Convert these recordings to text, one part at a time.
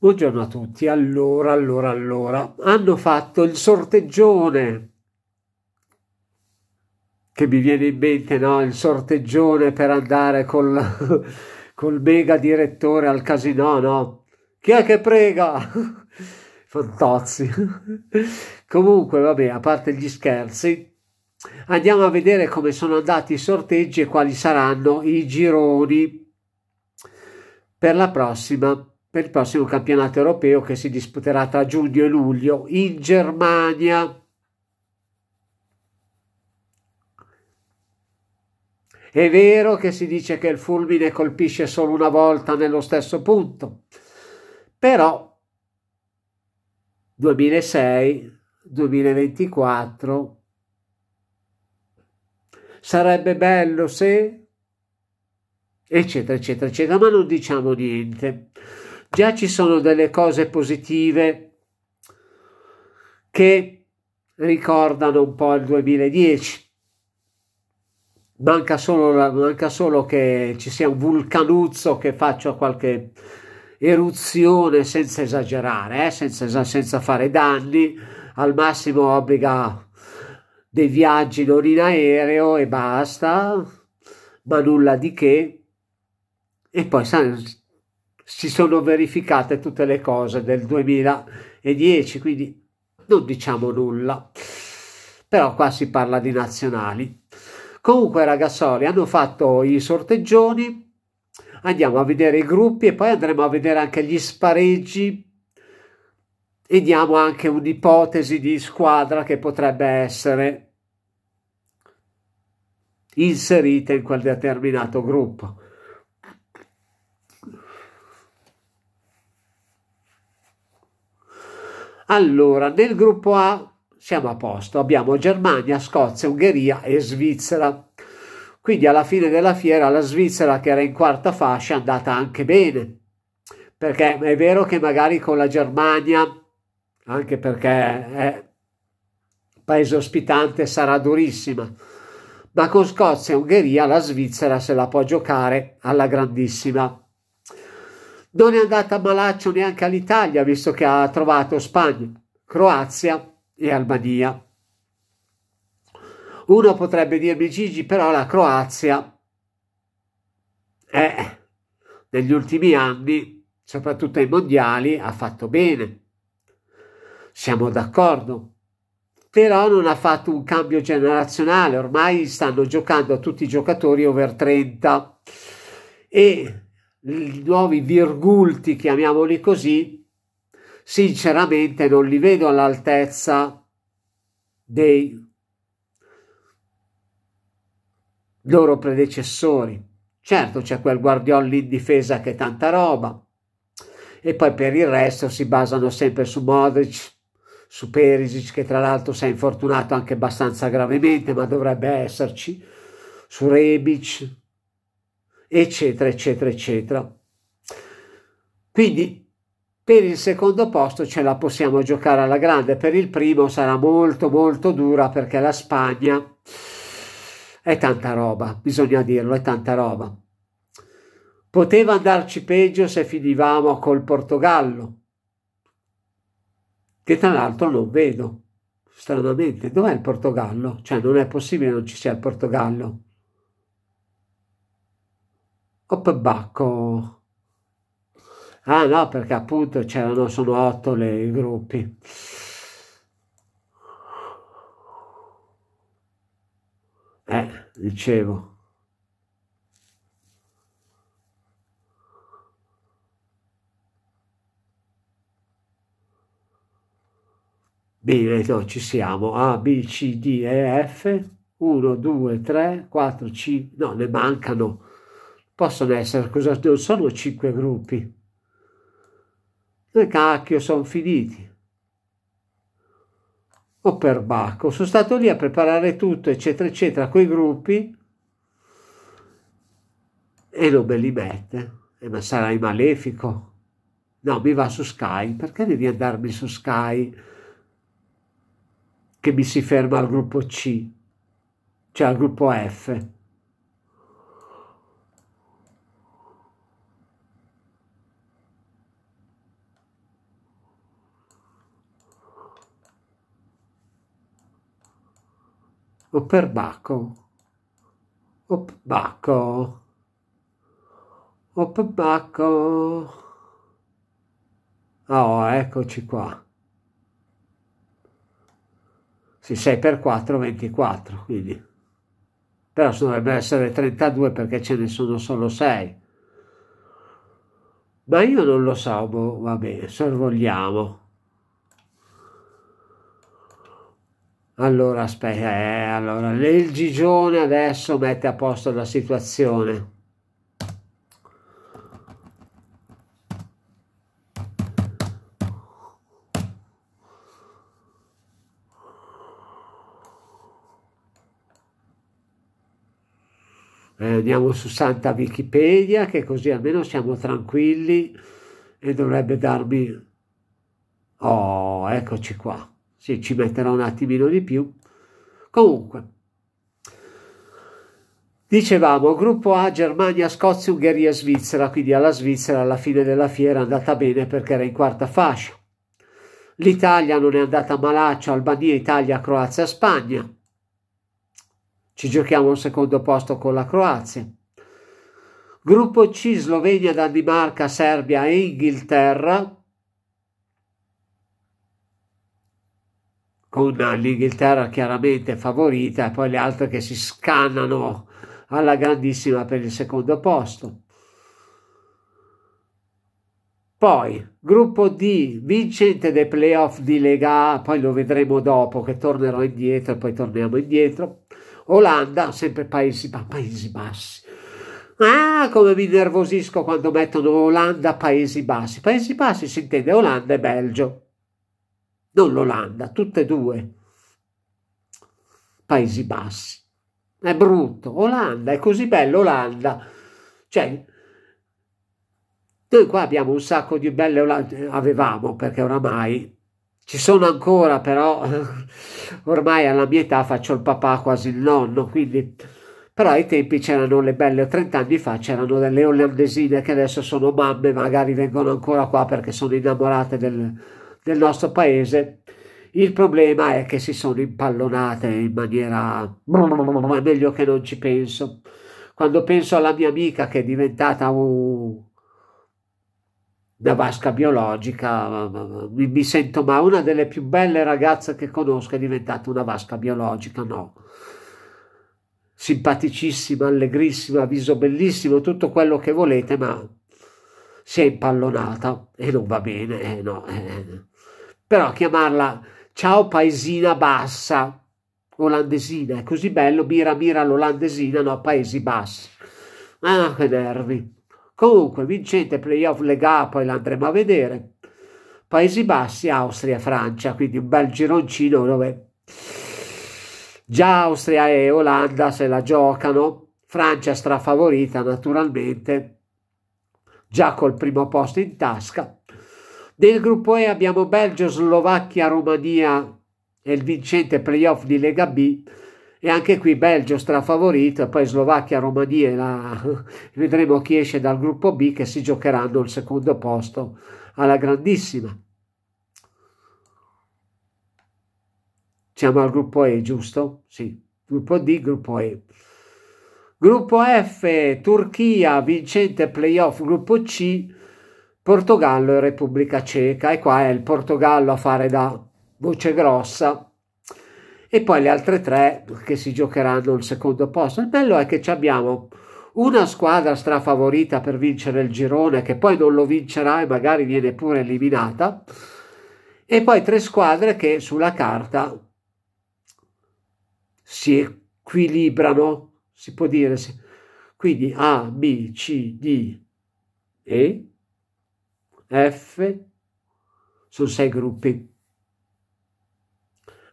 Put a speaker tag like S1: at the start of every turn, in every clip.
S1: Buongiorno a tutti, allora, allora, allora, hanno fatto il sorteggione, che mi viene in mente, no? Il sorteggione per andare col, col mega direttore al casino, no? Chi è che prega? Fantozzi. Comunque, vabbè, a parte gli scherzi, andiamo a vedere come sono andati i sorteggi e quali saranno i gironi per la prossima per il prossimo campionato europeo che si disputerà tra giugno e luglio in Germania. È vero che si dice che il fulmine colpisce solo una volta nello stesso punto, però 2006, 2024 sarebbe bello se eccetera eccetera eccetera, ma non diciamo niente già ci sono delle cose positive che ricordano un po' il 2010. Manca solo, manca solo che ci sia un vulcanuzzo che faccia qualche eruzione senza esagerare, eh? senza, senza fare danni, al massimo obbliga dei viaggi non in aereo e basta, ma nulla di che. E poi sai, si sono verificate tutte le cose del 2010, quindi non diciamo nulla. Però qua si parla di nazionali. Comunque ragazzoli, hanno fatto i sorteggioni, andiamo a vedere i gruppi e poi andremo a vedere anche gli spareggi e diamo anche un'ipotesi di squadra che potrebbe essere inserita in quel determinato gruppo. Allora, nel gruppo A siamo a posto, abbiamo Germania, Scozia, Ungheria e Svizzera. Quindi alla fine della fiera la Svizzera che era in quarta fascia è andata anche bene, perché è vero che magari con la Germania, anche perché è paese ospitante, sarà durissima, ma con Scozia e Ungheria la Svizzera se la può giocare alla grandissima. Non è andata a malaccio neanche all'Italia, visto che ha trovato Spagna, Croazia e Albania. Uno potrebbe dirmi Gigi, però la Croazia eh, negli ultimi anni, soprattutto ai mondiali, ha fatto bene. Siamo d'accordo, però non ha fatto un cambio generazionale, ormai stanno giocando tutti i giocatori over 30 e i nuovi virgulti, chiamiamoli così, sinceramente non li vedo all'altezza dei loro predecessori. Certo c'è quel Guardiol in difesa che è tanta roba, e poi per il resto si basano sempre su Modric, su Perisic che tra l'altro si è infortunato anche abbastanza gravemente ma dovrebbe esserci, su Rebic, eccetera, eccetera, eccetera. Quindi per il secondo posto ce la possiamo giocare alla grande, per il primo sarà molto molto dura perché la Spagna è tanta roba, bisogna dirlo, è tanta roba. Poteva andarci peggio se finivamo col Portogallo, che tra l'altro non vedo, stranamente. Dov'è il Portogallo? Cioè non è possibile che non ci sia il Portogallo. Coppebacco. Ah no, perché appunto c'erano solo otto le, i gruppi. Eh, dicevo. Bene, eh, no, ci siamo. A, B, C, D, E, F. 1, 2, 3, 4, 5. No, ne mancano possono essere, cosa, non sono cinque gruppi. Dove cacchio sono finiti? O per bacco, sono stato lì a preparare tutto, eccetera, eccetera, quei gruppi e non me li mette. e eh, ma sarai malefico? No, mi va su Sky. Perché devi andarmi su Sky? Che mi si ferma al gruppo C, cioè al gruppo F. o per Bacco. O per Bacco. O per Bacco. Ah, oh, eccoci qua. Sì, 6 per 4, 24, quindi. Però dovrebbe essere 32 perché ce ne sono solo 6. Ma io non lo so, boh, vabbè, sorvogliamo. Allora, aspetta, eh, allora, il Gigione adesso mette a posto la situazione. Eh, andiamo su Santa Wikipedia, che così almeno siamo tranquilli e dovrebbe darmi... Oh, eccoci qua. Sì, ci metterà un attimino di più. Comunque, dicevamo, gruppo A, Germania, Scozia, Ungheria e Svizzera, quindi alla Svizzera alla fine della fiera è andata bene perché era in quarta fascia. L'Italia non è andata malaccio, Albania, Italia, Croazia, Spagna. Ci giochiamo un secondo posto con la Croazia. Gruppo C, Slovenia, Danimarca, Serbia e Inghilterra. con l'Inghilterra chiaramente favorita e poi le altre che si scannano alla grandissima per il secondo posto. Poi, gruppo D, vincente dei playoff di Lega A, poi lo vedremo dopo che tornerò indietro e poi torniamo indietro. Olanda, sempre Paesi, paesi Bassi. Ah, come mi nervosisco quando mettono Olanda, Paesi Bassi. Paesi Bassi si intende Olanda e Belgio non l'Olanda, tutte e due. Paesi Bassi. È brutto. Olanda, è così bello Olanda. Cioè, noi qua abbiamo un sacco di belle Olande, avevamo perché oramai ci sono ancora, però ormai alla mia età faccio il papà quasi il nonno, quindi però ai tempi c'erano le belle 30 anni fa c'erano delle olandesine che adesso sono mamme, magari vengono ancora qua perché sono innamorate del, nel nostro paese. Il problema è che si sono impallonate in maniera ma meglio che non ci penso. Quando penso alla mia amica che è diventata un... una vasca biologica, mi sento ma una delle più belle ragazze che conosco è diventata una vasca biologica, no simpaticissima, allegrissima, viso bellissimo, tutto quello che volete, ma si è impallonata e non va bene, eh, no, eh però chiamarla ciao paesina bassa olandesina è così bello mira mira l'olandesina no paesi bassi ah che nervi comunque vincente playoff Lega poi l'andremo a vedere Paesi Bassi Austria Francia quindi un bel gironcino dove già Austria e Olanda se la giocano Francia strafavorita naturalmente già col primo posto in tasca nel gruppo E abbiamo Belgio, Slovacchia, Romania e il vincente playoff di Lega B. E anche qui Belgio strafavorito, poi Slovacchia, Romania, la... vedremo chi esce dal gruppo B che si giocheranno il secondo posto alla grandissima. Siamo al gruppo E, giusto? Sì, gruppo D, gruppo E. Gruppo F, Turchia, vincente playoff, gruppo C, Portogallo e Repubblica Ceca e qua è il Portogallo a fare da voce grossa e poi le altre tre che si giocheranno il secondo posto. Il bello è che abbiamo una squadra strafavorita per vincere il girone che poi non lo vincerà e magari viene pure eliminata e poi tre squadre che sulla carta si equilibrano, si può dire, quindi A, B, C, D, E F, sono sei gruppi.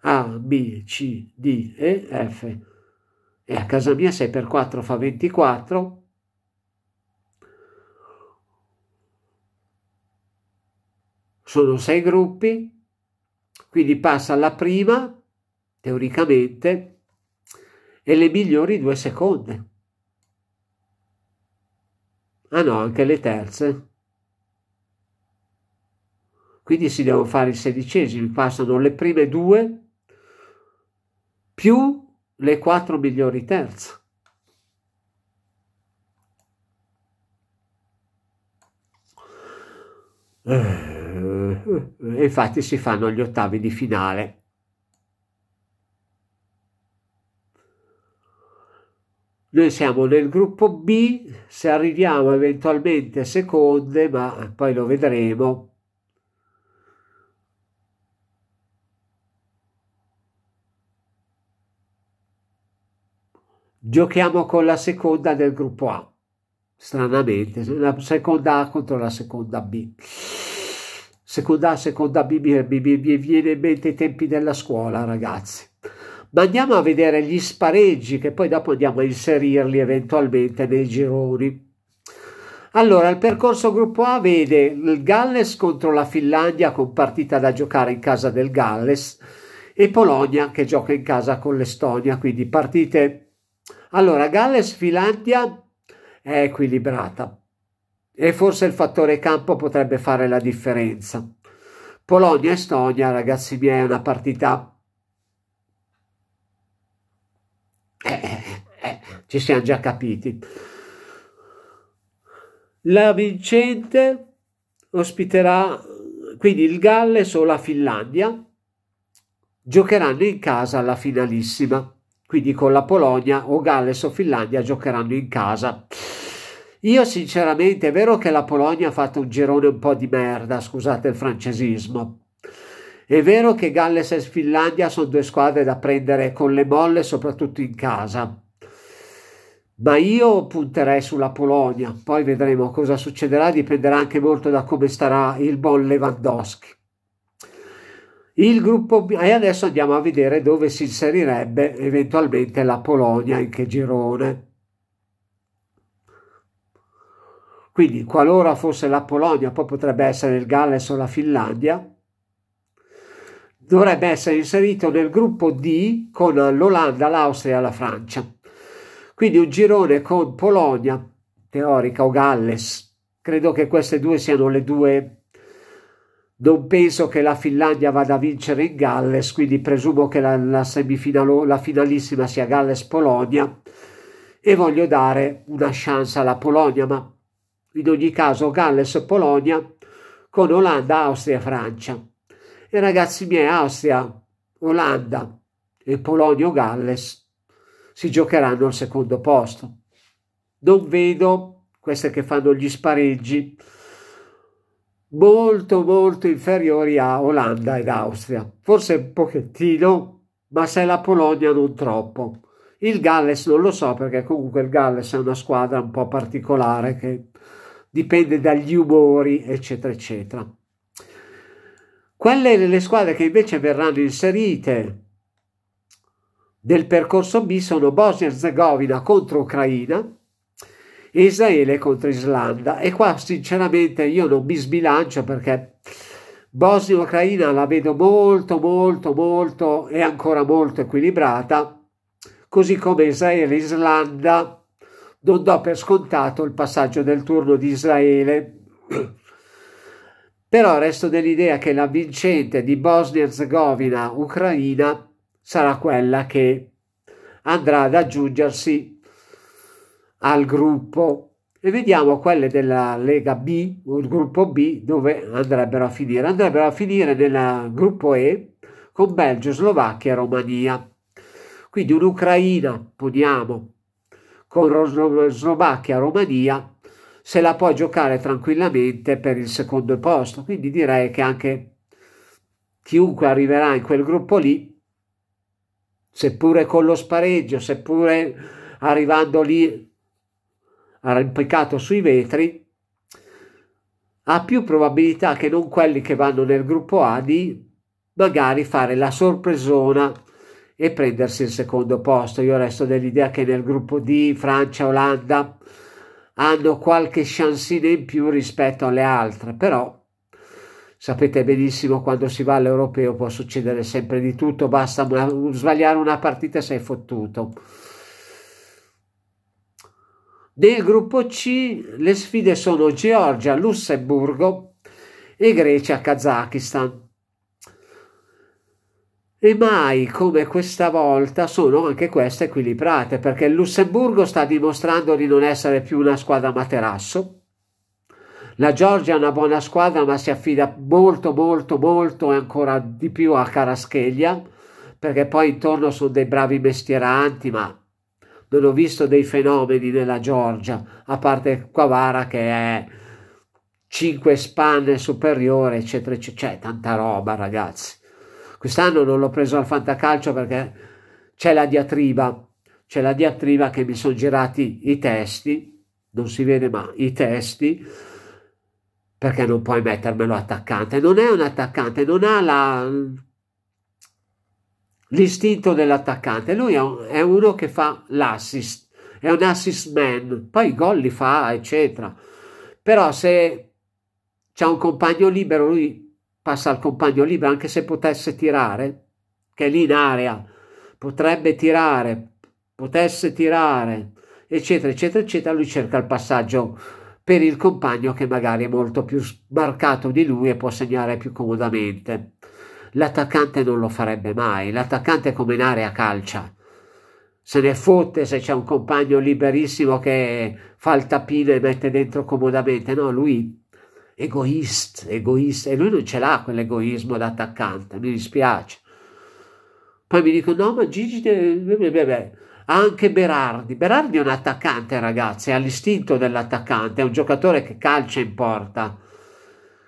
S1: A, B, C, D e F. E a casa mia 6 per 4 fa 24. Sono sei gruppi, quindi passa alla prima, teoricamente, e le migliori due seconde. Ah no, anche le terze quindi si devono fare i sedicesimi, passano le prime due più le quattro migliori terze. E eh, eh, infatti si fanno gli ottavi di finale. Noi siamo nel gruppo B, se arriviamo eventualmente seconde, ma poi lo vedremo, Giochiamo con la seconda del gruppo A, stranamente, la seconda A contro la seconda B. Seconda A, seconda B, mi viene in mente i tempi della scuola, ragazzi ma andiamo a vedere gli spareggi che poi dopo andiamo a inserirli eventualmente nei gironi. Allora, il percorso gruppo A vede il Galles contro la Finlandia con partita da giocare in casa del Galles e Polonia che gioca in casa con l'Estonia, quindi partite allora, Galles-Finlandia è equilibrata e forse il fattore campo potrebbe fare la differenza. Polonia-Estonia, ragazzi miei, è una partita... Eh eh, eh, eh, ci siamo già capiti. La vincente ospiterà quindi il Galles o la Finlandia giocheranno in casa alla finalissima quindi con la Polonia o Galles o Finlandia giocheranno in casa. Io sinceramente è vero che la Polonia ha fatto un girone un po' di merda, scusate il francesismo. È vero che Galles e Finlandia sono due squadre da prendere con le molle, soprattutto in casa. Ma io punterei sulla Polonia, poi vedremo cosa succederà, dipenderà anche molto da come starà il buon Lewandowski. Il gruppo B, e adesso andiamo a vedere dove si inserirebbe eventualmente la Polonia, in che girone. Quindi, qualora fosse la Polonia, poi potrebbe essere il Galles o la Finlandia, dovrebbe essere inserito nel gruppo D con l'Olanda, l'Austria e la Francia. Quindi un girone con Polonia, teorica o Galles. Credo che queste due siano le due non penso che la Finlandia vada a vincere in Galles, quindi presumo che la, la, la finalissima sia Galles-Polonia e voglio dare una chance alla Polonia, ma in ogni caso Galles-Polonia con Olanda, Austria e Francia. E ragazzi miei, Austria, Olanda e Polonia o Galles si giocheranno al secondo posto. Non vedo queste che fanno gli spareggi molto molto inferiori a Olanda ed Austria, forse un pochettino, ma se la Polonia non troppo. Il Galles non lo so perché comunque il Galles è una squadra un po' particolare che dipende dagli umori, eccetera, eccetera. Quelle delle squadre che invece verranno inserite nel percorso B sono Bosnia-Herzegovina contro Ucraina, Israele contro Islanda e qua sinceramente io non mi sbilancio perché Bosnia-Ucraina e la vedo molto molto molto e ancora molto equilibrata così come Israele-Islanda e non do per scontato il passaggio del turno di Israele però resto dell'idea che la vincente di Bosnia-Herzegovina-Ucraina sarà quella che andrà ad aggiungersi al gruppo e vediamo quelle della Lega B, il gruppo B, dove andrebbero a finire. Andrebbero a finire nel gruppo E con Belgio, Slovacchia e Romania. Quindi un'Ucraina, poniamo, con Slovacchia, e Romania, se la può giocare tranquillamente per il secondo posto. Quindi direi che anche chiunque arriverà in quel gruppo lì, seppure con lo spareggio, seppure arrivando lì arrampicato sui vetri ha più probabilità che non quelli che vanno nel gruppo A di magari fare la sorpresona e prendersi il secondo posto. Io resto dell'idea che nel gruppo D, Francia, Olanda hanno qualche chance in più rispetto alle altre, però sapete benissimo quando si va all'europeo può succedere sempre di tutto, basta sbagliare una partita e sei fottuto. Nel gruppo C le sfide sono Georgia, Lussemburgo e Grecia, Kazakistan. E mai come questa volta sono anche queste equilibrate perché il Lussemburgo sta dimostrando di non essere più una squadra materasso. La Georgia è una buona squadra ma si affida molto molto molto e ancora di più a Carascheglia perché poi intorno sono dei bravi mestieranti ma non ho visto dei fenomeni nella Georgia, a parte Quavara che è 5 spanne superiore, eccetera, eccetera. C'è cioè, tanta roba, ragazzi. Quest'anno non l'ho preso al fantacalcio perché c'è la diatriba, c'è la diatriba che mi sono girati i testi, non si vede ma i testi, perché non puoi mettermelo attaccante. Non è un attaccante, non ha la l'istinto dell'attaccante. Lui è, un, è uno che fa l'assist, è un assist man, poi i gol li fa, eccetera. Però se c'è un compagno libero, lui passa al compagno libero, anche se potesse tirare, che è lì in area, potrebbe tirare, potesse tirare, eccetera, eccetera, eccetera, lui cerca il passaggio per il compagno che magari è molto più sbarcato di lui e può segnare più comodamente l'attaccante non lo farebbe mai, l'attaccante è come in area calcia, se ne fotte se c'è un compagno liberissimo che fa il tappino e mette dentro comodamente, no, lui egoista, egoista, e lui non ce l'ha quell'egoismo da attaccante, mi dispiace. Poi mi dicono, no, ma Gigi, beh, beh, beh. anche Berardi, Berardi è un attaccante ragazzi, ha l'istinto dell'attaccante, è un giocatore che calcia in porta,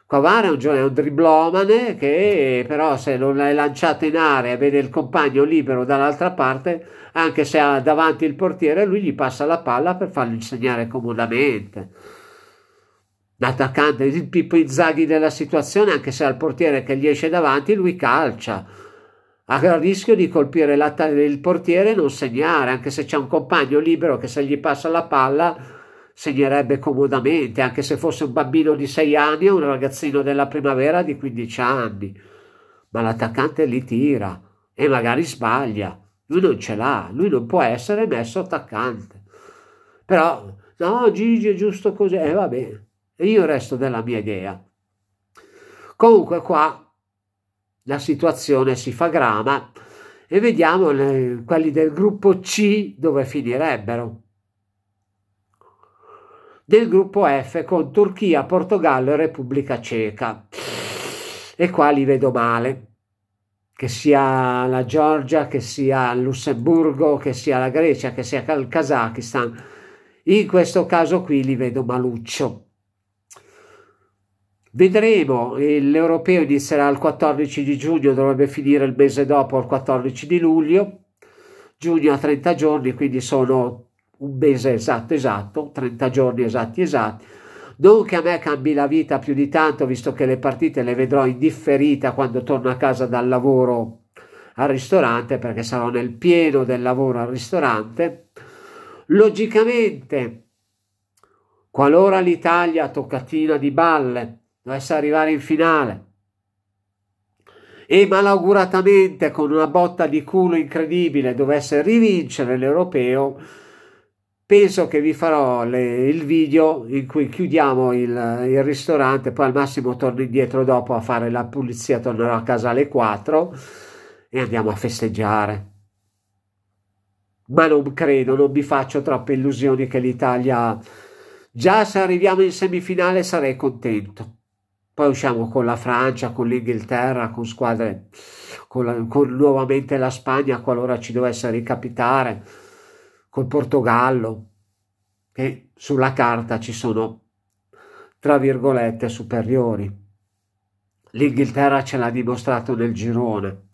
S1: Quavara è un, è un driblomane che però se non l'hai lanciato in area e vede il compagno libero dall'altra parte, anche se ha davanti il portiere, lui gli passa la palla per farlo insegnare comodamente. L'attaccante, il Pippo Inzaghi della situazione, anche se ha il portiere che gli esce davanti, lui calcia ha il rischio di colpire il portiere e non segnare, anche se c'è un compagno libero che se gli passa la palla segnerebbe comodamente, anche se fosse un bambino di 6 anni o un ragazzino della primavera di 15 anni. Ma l'attaccante li tira e magari sbaglia. Lui non ce l'ha, lui non può essere messo attaccante. Però, no, Gigi è giusto così, e eh, va bene. E io resto della mia idea. Comunque qua la situazione si fa grama e vediamo le, quelli del gruppo C dove finirebbero del gruppo F con Turchia, Portogallo e Repubblica Ceca. E qua li vedo male che sia la Georgia, che sia il Lussemburgo, che sia la Grecia, che sia il Kazakistan. In questo caso qui li vedo maluccio. Vedremo, l'europeo inizierà il 14 di giugno, dovrebbe finire il mese dopo, il 14 di luglio. Giugno a 30 giorni, quindi sono un mese esatto esatto, 30 giorni esatti esatti. Non che a me cambi la vita più di tanto, visto che le partite le vedrò indifferita quando torno a casa dal lavoro al ristorante, perché sarò nel pieno del lavoro al ristorante. Logicamente, qualora l'Italia toccatina di balle dovesse arrivare in finale e malauguratamente con una botta di culo incredibile dovesse rivincere l'europeo, penso che vi farò le, il video in cui chiudiamo il, il, ristorante poi al massimo torno indietro dopo a fare la pulizia tornerò a casa alle 4 e andiamo a festeggiare ma non credo non mi faccio troppe illusioni che l'Italia già se arriviamo in semifinale sarei contento poi usciamo con la Francia con l'Inghilterra con squadre con, la, con nuovamente la Spagna qualora ci dovesse ricapitare col Portogallo, che sulla carta ci sono, tra virgolette, superiori. L'Inghilterra ce l'ha dimostrato nel girone.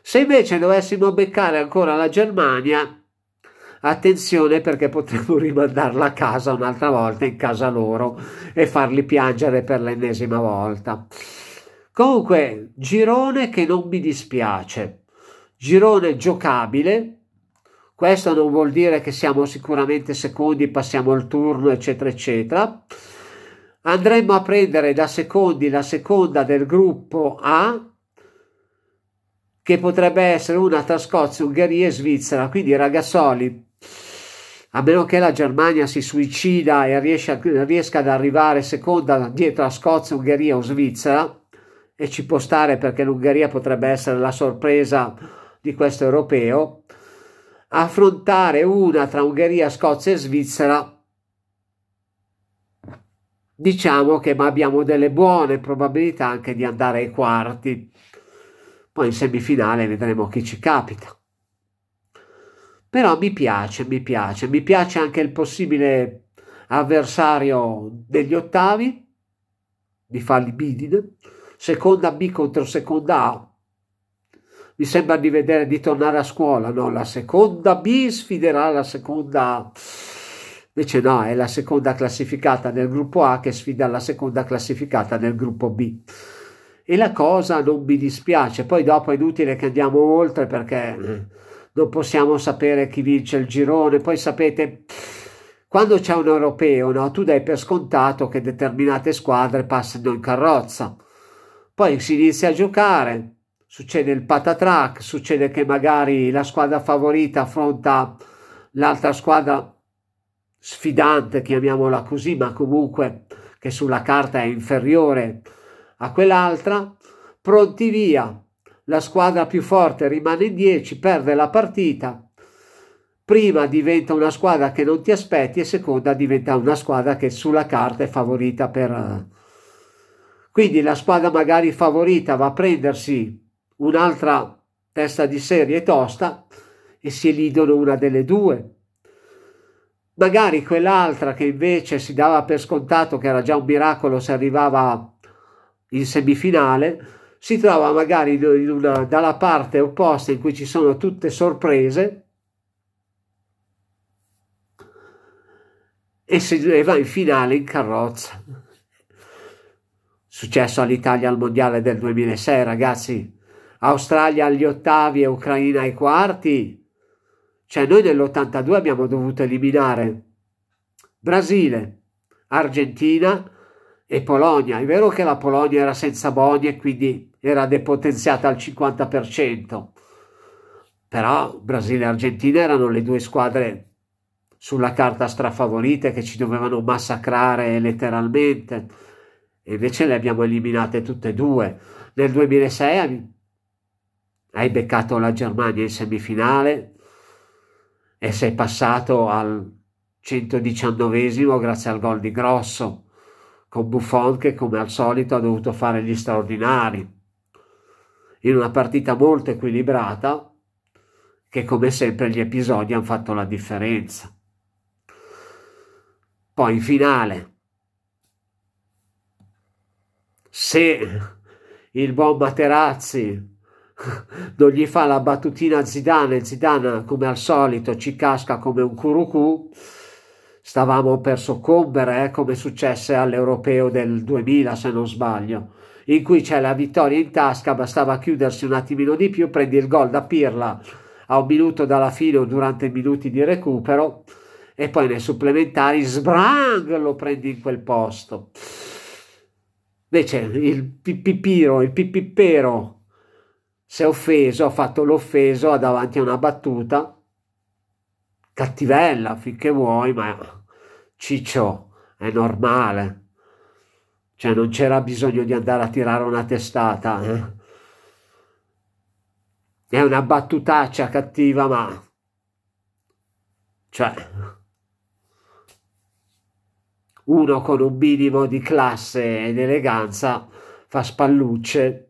S1: Se invece dovessimo beccare ancora la Germania, attenzione perché potremmo rimandarla a casa un'altra volta in casa loro e farli piangere per l'ennesima volta. Comunque, girone che non mi dispiace, girone giocabile, questo non vuol dire che siamo sicuramente secondi, passiamo il turno, eccetera, eccetera. Andremo a prendere da secondi la seconda del gruppo A, che potrebbe essere una tra Scozia, Ungheria e Svizzera. Quindi ragazzoli, a meno che la Germania si suicida e riesca, riesca ad arrivare seconda dietro a Scozia, Ungheria o Svizzera, e ci può stare perché l'Ungheria potrebbe essere la sorpresa di questo europeo, affrontare una tra Ungheria, Scozia e Svizzera diciamo che abbiamo delle buone probabilità anche di andare ai quarti poi in semifinale vedremo chi ci capita però mi piace mi piace mi piace anche il possibile avversario degli ottavi di Fallibidine seconda B contro seconda A mi sembra di vedere di tornare a scuola, no, la seconda B sfiderà la seconda A. Invece no, è la seconda classificata nel gruppo A che sfida la seconda classificata nel gruppo B. E la cosa non mi dispiace, poi dopo è inutile che andiamo oltre perché non possiamo sapere chi vince il girone, poi sapete quando c'è un europeo, no, tu dai per scontato che determinate squadre passino in carrozza. Poi si inizia a giocare, succede il patatrack, succede che magari la squadra favorita affronta l'altra squadra sfidante, chiamiamola così, ma comunque che sulla carta è inferiore a quell'altra, pronti via, la squadra più forte rimane in 10, perde la partita, prima diventa una squadra che non ti aspetti e seconda diventa una squadra che sulla carta è favorita per... Eh. Quindi la squadra magari favorita va a prendersi un'altra testa di serie tosta e si elidono una delle due. Magari quell'altra che invece si dava per scontato che era già un miracolo se arrivava in semifinale, si trova magari una, dalla parte opposta in cui ci sono tutte sorprese e, si, e va in finale in carrozza. Successo all'Italia al mondiale del 2006, ragazzi Australia agli ottavi e Ucraina ai quarti. Cioè noi nell'82 abbiamo dovuto eliminare Brasile, Argentina e Polonia. È vero che la Polonia era senza Boni e quindi era depotenziata al 50%, però Brasile e Argentina erano le due squadre sulla carta strafavorite che ci dovevano massacrare letteralmente e invece le abbiamo eliminate tutte e due. Nel 2006 hai beccato la Germania in semifinale e sei passato al 119 grazie al gol di Grosso, con Buffon che come al solito ha dovuto fare gli straordinari. In una partita molto equilibrata, che come sempre gli episodi hanno fatto la differenza. Poi in finale, se il buon Materazzi non gli fa la battutina Zidane, Zidane come al solito ci casca come un curucù, stavamo per soccombere eh, come successe all'europeo del 2000 se non sbaglio, in cui c'è la vittoria in tasca, bastava chiudersi un attimino di più, prendi il gol da Pirla a un minuto dalla fine o durante i minuti di recupero e poi nei supplementari sbrang lo prendi in quel posto. Invece il pipipiro, il pipippero si è offeso, ha fatto l'offeso, davanti a una battuta, cattivella finché vuoi, ma ciccio, è normale, cioè non c'era bisogno di andare a tirare una testata, eh? è una battutaccia cattiva, ma cioè uno con un minimo di classe ed eleganza fa spallucce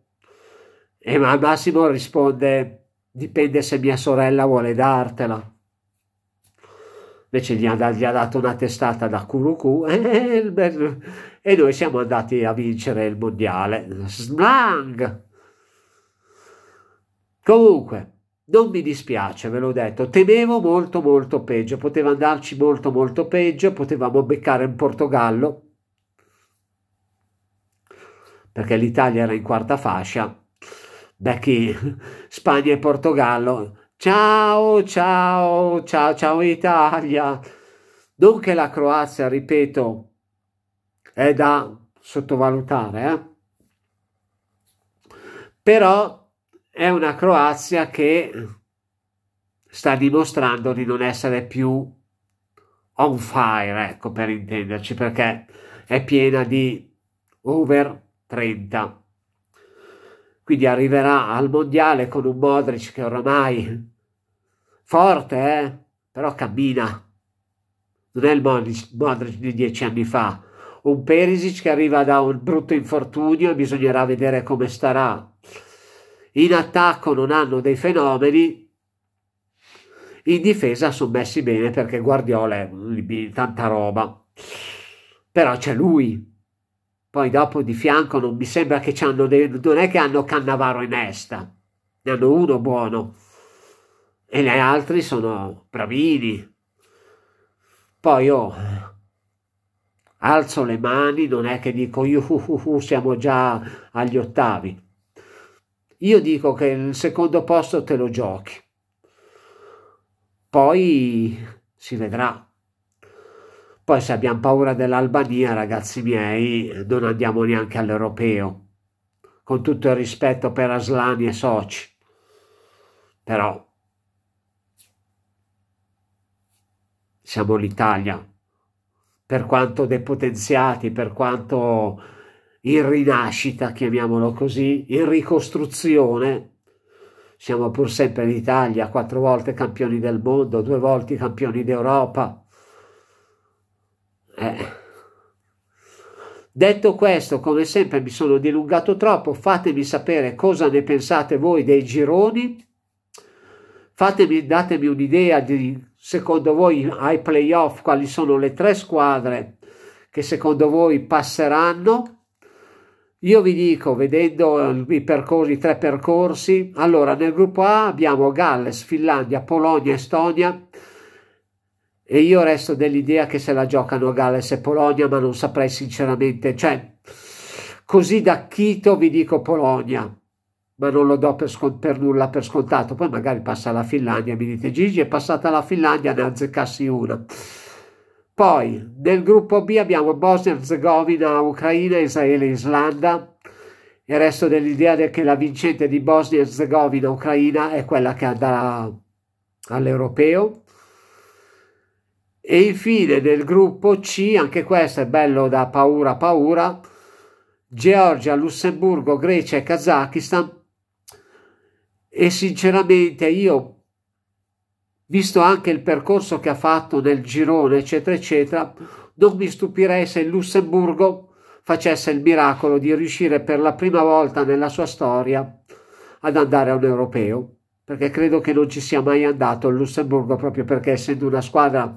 S1: e ma Massimo risponde, dipende se mia sorella vuole dartela. Invece gli ha, gli ha dato una testata da Kuruku e, e noi siamo andati a vincere il mondiale. Slang! Comunque, non mi dispiace, ve l'ho detto, temevo molto molto peggio, poteva andarci molto molto peggio, potevamo beccare in Portogallo, perché l'Italia era in quarta fascia, da Spagna e Portogallo. Ciao, ciao, ciao, ciao Italia. Non che la Croazia, ripeto, è da sottovalutare, eh? però è una Croazia che sta dimostrando di non essere più on fire, ecco per intenderci, perché è piena di over 30 quindi arriverà al mondiale con un Modric che oramai forte, eh? però cammina. Non è il Modric, Modric di dieci anni fa. Un Perisic che arriva da un brutto infortunio e bisognerà vedere come starà. In attacco non hanno dei fenomeni, in difesa sono messi bene perché Guardiola è tanta roba. Però c'è lui, poi dopo di fianco non mi sembra che ci hanno, non è che hanno Cannavaro e Nesta, ne hanno uno buono e gli altri sono bravini. Poi io oh, alzo le mani, non è che dico io uh, siamo già agli ottavi. Io dico che il secondo posto te lo giochi. Poi si vedrà. Poi se abbiamo paura dell'Albania, ragazzi miei, non andiamo neanche all'europeo. Con tutto il rispetto per Aslani e soci. Però siamo l'Italia, per quanto depotenziati, per quanto in rinascita, chiamiamolo così, in ricostruzione, siamo pur sempre l'Italia, quattro volte campioni del mondo, due volte campioni d'Europa, eh. Detto questo, come sempre mi sono dilungato troppo, fatemi sapere cosa ne pensate voi dei gironi, fatemi, datemi un'idea di secondo voi ai playoff quali sono le tre squadre che secondo voi passeranno. Io vi dico, vedendo i, percorsi, i tre percorsi, allora nel gruppo A abbiamo Galles, Finlandia, Polonia, Estonia, e io resto dell'idea che se la giocano a Galles e Polonia, ma non saprei sinceramente, cioè, così da Chito vi dico Polonia, ma non lo do per, per, nulla per scontato, poi magari passa la Finlandia, mi dite Gigi è passata la Finlandia, ne azzeccassi una. Poi nel gruppo B abbiamo Bosnia, Herzegovina, Ucraina, Israele, Islanda e resto dell'idea che la vincente di Bosnia, Herzegovina, Ucraina è quella che andrà all'europeo e infine nel gruppo C, anche questo è bello da paura paura, Georgia, Lussemburgo, Grecia e Kazakistan e sinceramente io visto anche il percorso che ha fatto nel girone eccetera eccetera non mi stupirei se il Lussemburgo facesse il miracolo di riuscire per la prima volta nella sua storia ad andare a un europeo perché credo che non ci sia mai andato il Lussemburgo proprio perché essendo una squadra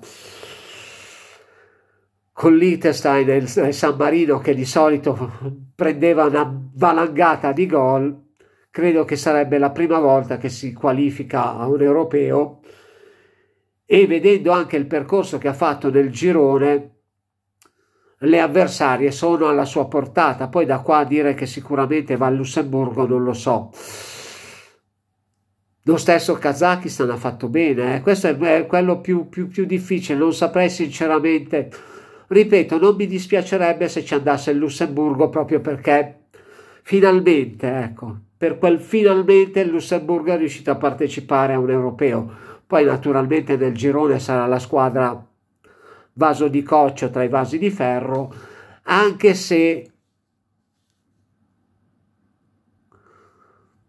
S1: con l'Itestein e San Marino che di solito prendeva una valangata di gol, credo che sarebbe la prima volta che si qualifica a un europeo e vedendo anche il percorso che ha fatto nel girone le avversarie sono alla sua portata poi da qua a dire che sicuramente va al Lussemburgo non lo so lo stesso Kazakistan ha fatto bene eh. questo è quello più, più, più difficile non saprei sinceramente Ripeto, non mi dispiacerebbe se ci andasse il Lussemburgo proprio perché finalmente, ecco, per quel finalmente il Lussemburgo è riuscito a partecipare a un europeo. Poi naturalmente nel girone sarà la squadra vaso di coccio tra i vasi di ferro, anche se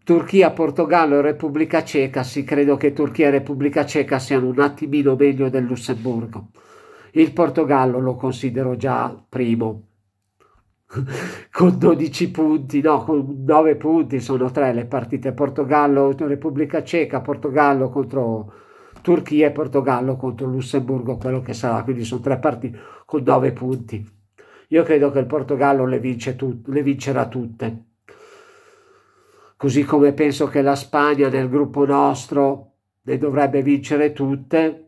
S1: Turchia, Portogallo e Repubblica Ceca, sì, credo che Turchia e Repubblica Ceca siano un attimino meglio del Lussemburgo. Il Portogallo lo considero già primo con 12 punti, no, con 9 punti sono tre le partite Portogallo, Repubblica Ceca, Portogallo contro Turchia e Portogallo contro Lussemburgo, quello che sarà, quindi sono tre partite con 9 punti. Io credo che il Portogallo le, vince tut- le vincerà tutte. Così come penso che la Spagna nel gruppo nostro le dovrebbe vincere tutte,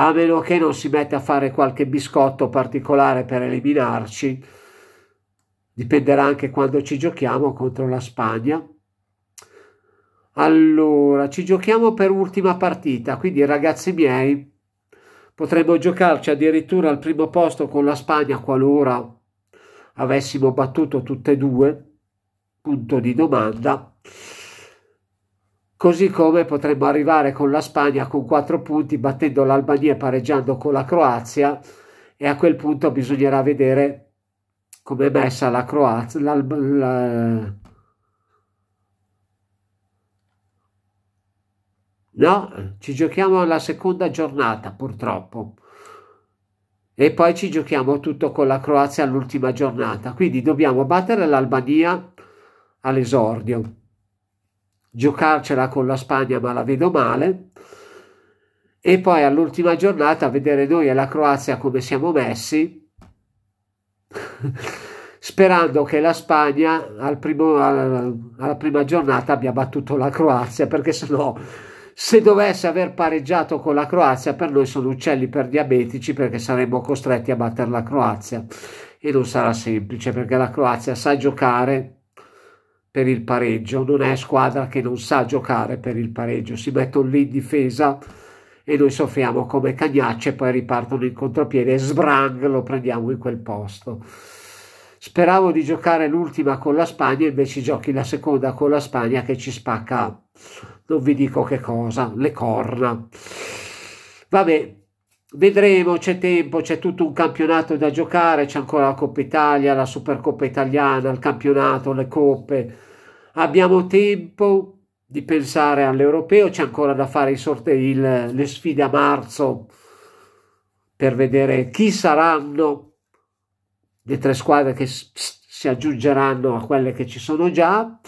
S1: a meno che non si metta a fare qualche biscotto particolare per eliminarci. Dipenderà anche quando ci giochiamo contro la Spagna. Allora, ci giochiamo per ultima partita, quindi ragazzi miei, potremmo giocarci addirittura al primo posto con la Spagna qualora avessimo battuto tutte e due, punto di domanda. Così come potremmo arrivare con la Spagna con 4 punti, battendo l'Albania e pareggiando con la Croazia, e a quel punto bisognerà vedere come è messa la Croazia. La... No, ci giochiamo alla seconda giornata purtroppo e poi ci giochiamo tutto con la Croazia all'ultima giornata, quindi dobbiamo battere l'Albania all'esordio giocarcela con la Spagna ma la vedo male e poi all'ultima giornata vedere noi e la Croazia come siamo messi sperando che la Spagna al primo, alla prima giornata abbia battuto la Croazia perché se no, se dovesse aver pareggiato con la Croazia per noi sono uccelli per diabetici perché saremmo costretti a battere la Croazia e non sarà semplice perché la Croazia sa giocare per il pareggio, non è squadra che non sa giocare per il pareggio, si mettono lì in difesa e noi soffriamo come cagnacce, poi ripartono in contropiede e sbrang lo prendiamo in quel posto. Speravo di giocare l'ultima con la Spagna, invece giochi la seconda con la Spagna che ci spacca, non vi dico che cosa, le corna. Vabbè, vedremo, c'è tempo, c'è tutto un campionato da giocare, c'è ancora la Coppa Italia, la Supercoppa Italiana, il campionato, le coppe abbiamo tempo di pensare all'europeo, c'è ancora da fare sortei, il, le sfide a marzo per vedere chi saranno le tre squadre che si aggiungeranno a quelle che ci sono già.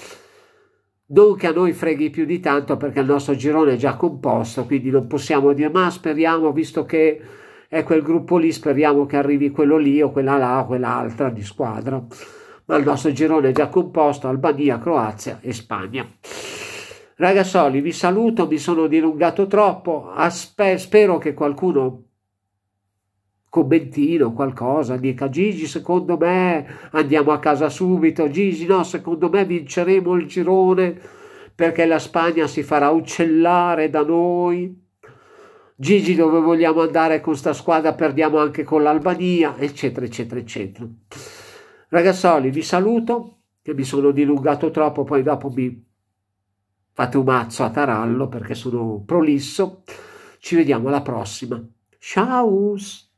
S1: Non che a noi freghi più di tanto perché il nostro girone è già composto, quindi non possiamo dire ma speriamo, visto che è quel gruppo lì, speriamo che arrivi quello lì o quella là o quell'altra di squadra dal nostro girone che ha composto Albania, Croazia e Spagna. Ragazzoli, vi saluto, mi sono dilungato troppo, Aspe spero che qualcuno commentino, qualcosa, dica Gigi secondo me andiamo a casa subito, Gigi no secondo me vinceremo il girone perché la Spagna si farà uccellare da noi, Gigi dove vogliamo andare con sta squadra perdiamo anche con l'Albania eccetera eccetera eccetera. Ragazzoli, vi saluto, che mi sono dilungato troppo, poi dopo mi fate un mazzo a tarallo perché sono prolisso. Ci vediamo alla prossima. Ciao!